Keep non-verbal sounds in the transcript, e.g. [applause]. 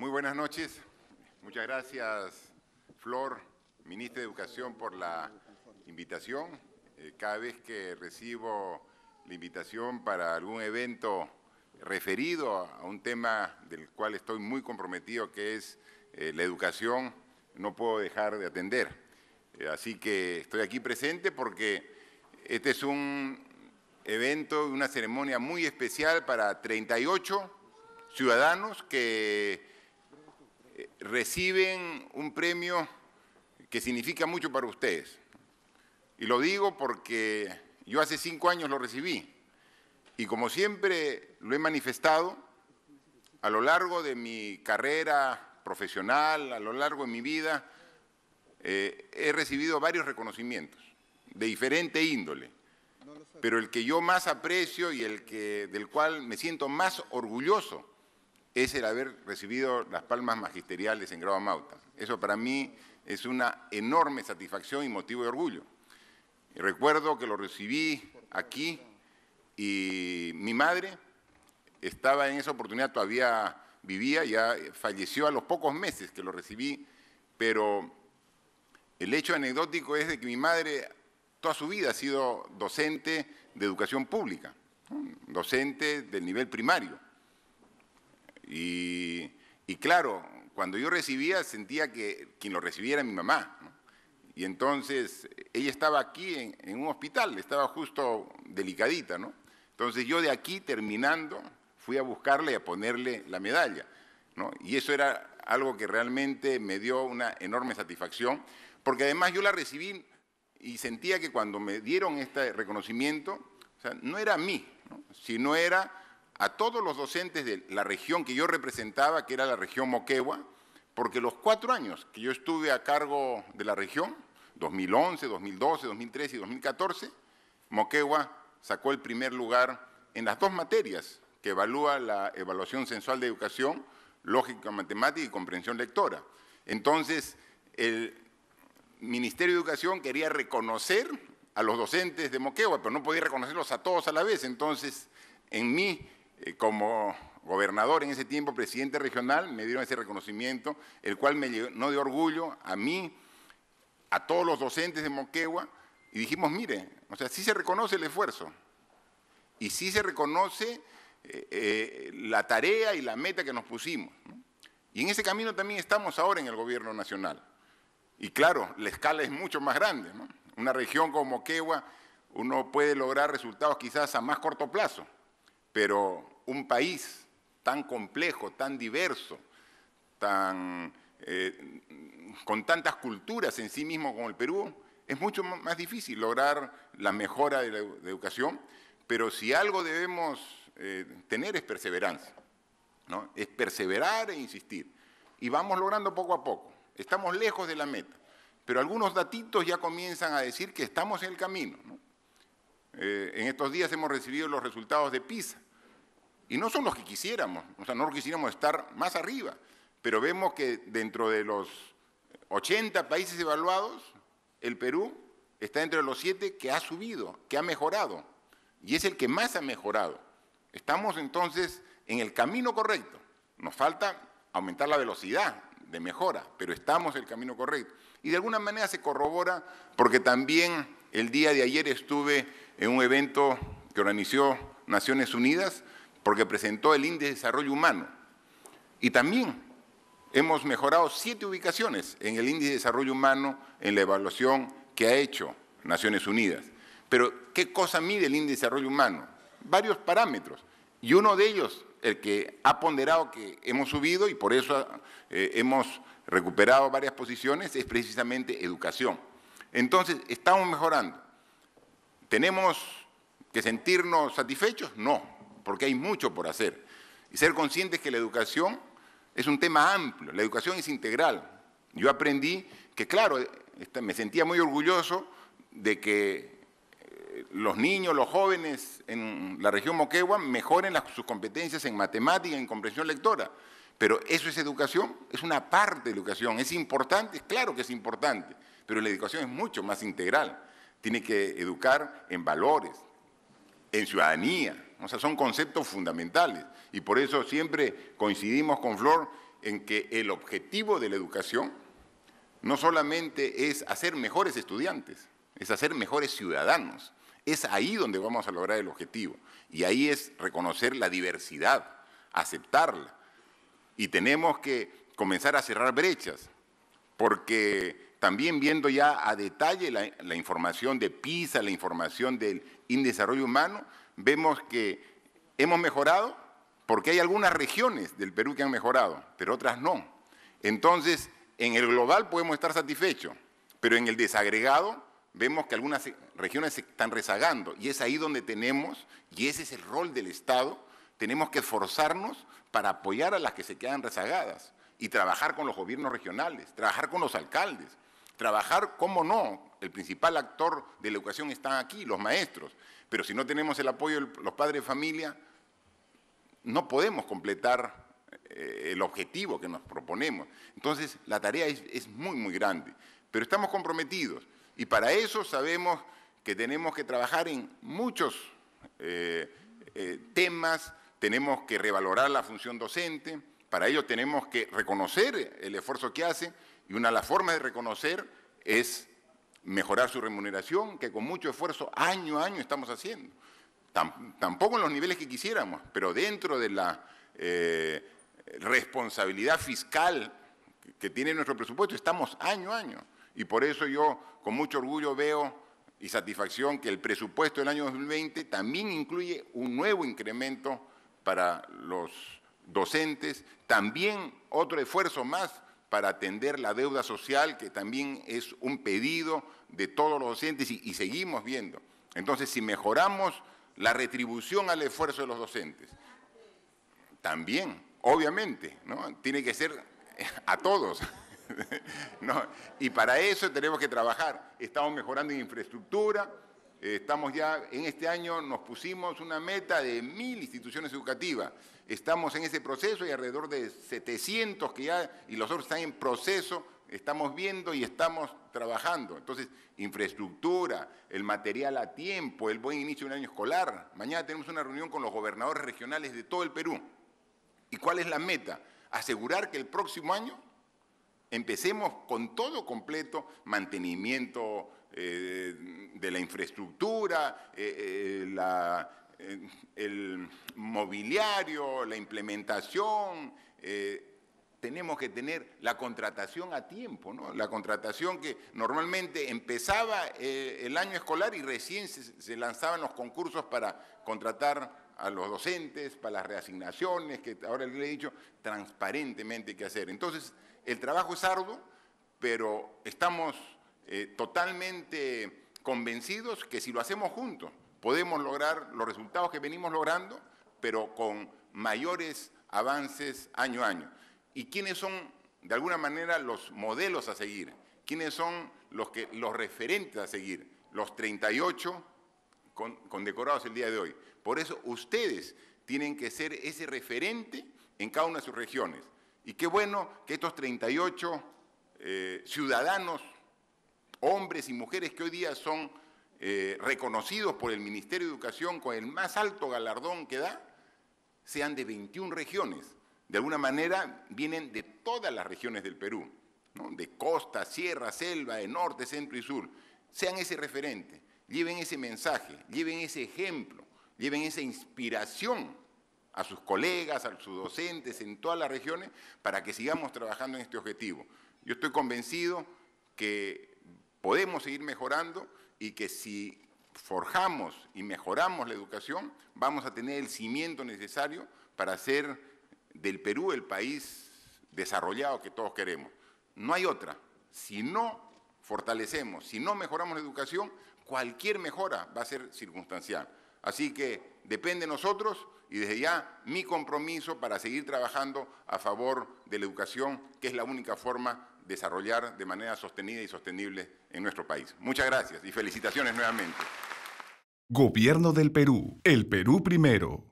Muy buenas noches. Muchas gracias, Flor, ministra de Educación, por la invitación. Eh, cada vez que recibo la invitación para algún evento referido a un tema del cual estoy muy comprometido, que es eh, la educación, no puedo dejar de atender. Eh, así que estoy aquí presente porque este es un evento, y una ceremonia muy especial para 38 ciudadanos que reciben un premio que significa mucho para ustedes. Y lo digo porque yo hace cinco años lo recibí. Y como siempre lo he manifestado, a lo largo de mi carrera profesional, a lo largo de mi vida, eh, he recibido varios reconocimientos de diferente índole. Pero el que yo más aprecio y el que, del cual me siento más orgulloso es el haber recibido las palmas magisteriales en Grau Mauta. Eso para mí es una enorme satisfacción y motivo de orgullo. Recuerdo que lo recibí aquí y mi madre estaba en esa oportunidad, todavía vivía, ya falleció a los pocos meses que lo recibí, pero el hecho anecdótico es de que mi madre toda su vida ha sido docente de educación pública, docente del nivel primario y, claro, cuando yo recibía sentía que quien lo recibiera era mi mamá. Y entonces ella estaba aquí en, un hospital, estaba justo delicadita, Entonces yo de aquí terminando fui a buscarle y a ponerle la medalla, Y eso era algo que realmente me dio una enorme satisfacción, porque además yo la recibí y sentía que cuando me dieron este reconocimiento, no era a mí, ¿no? sino era a todos los docentes de la región que yo representaba, que era la región Moquegua, porque los cuatro años que yo estuve a cargo de la región, 2011, 2012, 2013 y 2014, Moquegua sacó el primer lugar en las dos materias que evalúa la evaluación sensual de educación, lógica matemática y comprensión lectora. Entonces, el Ministerio de Educación quería reconocer a los docentes de Moquegua, pero no podía reconocerlos a todos a la vez. Entonces, en mí eh, como gobernador en ese tiempo, presidente regional, me dieron ese reconocimiento, el cual me llenó de orgullo a mí, a todos los docentes de Moquegua, y dijimos, mire, o sea, sí se reconoce el esfuerzo, y sí se reconoce eh, eh, la tarea y la meta que nos pusimos. Y en ese camino también estamos ahora en el gobierno nacional. Y claro, la escala es mucho más grande. Una región como Moquegua, uno puede lograr resultados quizás a más corto plazo, pero un país tan complejo, tan diverso, eh, con tantas culturas en sí mismo como el Perú, es mucho más difícil lograr la mejora de la educación, pero si algo debemos eh, tener es perseverancia, es perseverar e insistir. Y vamos logrando poco a poco, estamos lejos de la meta, pero algunos datitos ya comienzan a decir que estamos en el camino. Eh, en estos días hemos recibido los resultados de PISA, y no son los que quisiéramos, o sea, no quisiéramos estar más arriba, pero vemos que dentro de los 80 países evaluados, el Perú está dentro de los siete que ha subido, que ha mejorado, y es el que más ha mejorado. Estamos entonces en el camino correcto. Nos falta aumentar la velocidad de mejora, pero estamos en el camino correcto. Y de alguna manera se corrobora porque también el día de ayer estuve en un evento que organizó Naciones Unidas porque presentó el índice de desarrollo humano. Y también hemos mejorado siete ubicaciones en el índice de desarrollo humano en la evaluación que ha hecho Naciones Unidas. Pero, ¿qué cosa mide el índice de desarrollo humano? Varios parámetros. Y uno de ellos, el que ha ponderado que hemos subido y por eso eh, hemos recuperado varias posiciones, es precisamente educación. Entonces, estamos mejorando. ¿Tenemos que sentirnos satisfechos? No, porque hay mucho por hacer. Y ser conscientes que la educación es un tema amplio, la educación es integral. Yo aprendí que, claro, este, me sentía muy orgulloso de que eh, los niños, los jóvenes en la región Moquegua mejoren sus competencias en matemática, en comprensión lectora. Pero eso es educación, es una parte de educación, es importante, es claro que es importante, pero la educación es mucho más integral. Tiene que educar en valores, en ciudadanía, o sea, son conceptos fundamentales. Y por eso siempre coincidimos con Flor en que el objetivo de la educación no solamente es hacer mejores estudiantes, es hacer mejores ciudadanos. Es ahí donde vamos a lograr el objetivo. Y ahí es reconocer la diversidad, aceptarla. Y tenemos que comenzar a cerrar brechas, porque también viendo ya a detalle la, información de PISA, la información del Indesarrollo desarrollo humano, vemos que hemos mejorado porque hay algunas regiones del Perú que han mejorado, pero otras no. Entonces, en el global podemos estar satisfechos, pero en el desagregado vemos que algunas regiones se están rezagando y es ahí donde tenemos, y ese es el rol del Estado, tenemos que esforzarnos para apoyar a las que se quedan rezagadas y trabajar con los gobiernos regionales, trabajar con los alcaldes, Trabajar, cómo no, el principal actor de la educación están aquí, los maestros, pero si no tenemos el apoyo de los padres de familia, no podemos completar eh, el objetivo que nos proponemos. Entonces, la tarea es, muy, muy grande, pero estamos comprometidos y para eso sabemos que tenemos que trabajar en muchos eh, eh, temas, tenemos que revalorar la función docente, para ello tenemos que reconocer el esfuerzo que hace, y una de las formas de reconocer es mejorar su remuneración, que con mucho esfuerzo año a año estamos haciendo. tampoco en los niveles que quisiéramos, pero dentro de la eh, responsabilidad fiscal que tiene nuestro presupuesto, estamos año a año. Y por eso yo con mucho orgullo veo y satisfacción que el presupuesto del año 2020 también incluye un nuevo incremento para los docentes, también otro esfuerzo más para atender la deuda social, que también es un pedido de todos los docentes y, seguimos viendo. Entonces, si mejoramos la retribución al esfuerzo de los docentes, también, obviamente, ¿no? tiene que ser a todos. [laughs] Y para eso tenemos que trabajar. Estamos mejorando en infraestructura, eh, estamos ya, en este año nos pusimos una meta de mil instituciones educativas. Estamos en ese proceso y alrededor de 700 que ya, y los otros están en proceso, estamos viendo y estamos trabajando. Entonces, infraestructura, el material a tiempo, el buen inicio de un año escolar. Mañana tenemos una reunión con los gobernadores regionales de todo el Perú. ¿Y cuál es la meta? Asegurar que el próximo año empecemos con todo completo, mantenimiento, eh, de la infraestructura, eh, eh, el mobiliario, la implementación. tenemos que tener la contratación a tiempo, ¿no? la contratación que normalmente empezaba el año escolar y recién se, lanzaban los concursos para contratar a los docentes, para las reasignaciones, que ahora le he dicho transparentemente que hacer. Entonces, el trabajo es arduo, pero estamos eh, totalmente convencidos que si lo hacemos juntos podemos lograr los resultados que venimos logrando, pero con mayores avances año a año. ¿Y quiénes son, de alguna manera, los modelos a seguir? ¿Quiénes son los, que, los referentes a seguir? Los 38 condecorados el día de hoy. Por eso ustedes tienen que ser ese referente en cada una de sus regiones. Y qué bueno que estos 38 eh, ciudadanos hombres y mujeres que hoy día son eh, reconocidos por el Ministerio de Educación con el más alto galardón que da, sean de 21 regiones. De alguna manera vienen de todas las regiones del Perú, de costa, sierra, selva, de norte, centro y sur. Sean ese referente, lleven ese mensaje, lleven ese ejemplo, lleven esa inspiración a sus colegas, a sus docentes en todas las regiones, para que sigamos trabajando en este objetivo. Yo estoy convencido que podemos seguir mejorando y que si forjamos y mejoramos la educación, vamos a tener el cimiento necesario para hacer del Perú el país desarrollado que todos queremos. No hay otra. Si no fortalecemos, si no mejoramos la educación, cualquier mejora va a ser circunstancial. Así que depende de nosotros y desde ya mi compromiso para seguir trabajando a favor de la educación, que es la única forma desarrollar de manera sostenida y sostenible en nuestro país. Muchas gracias y felicitaciones nuevamente. Gobierno del Perú. El Perú primero.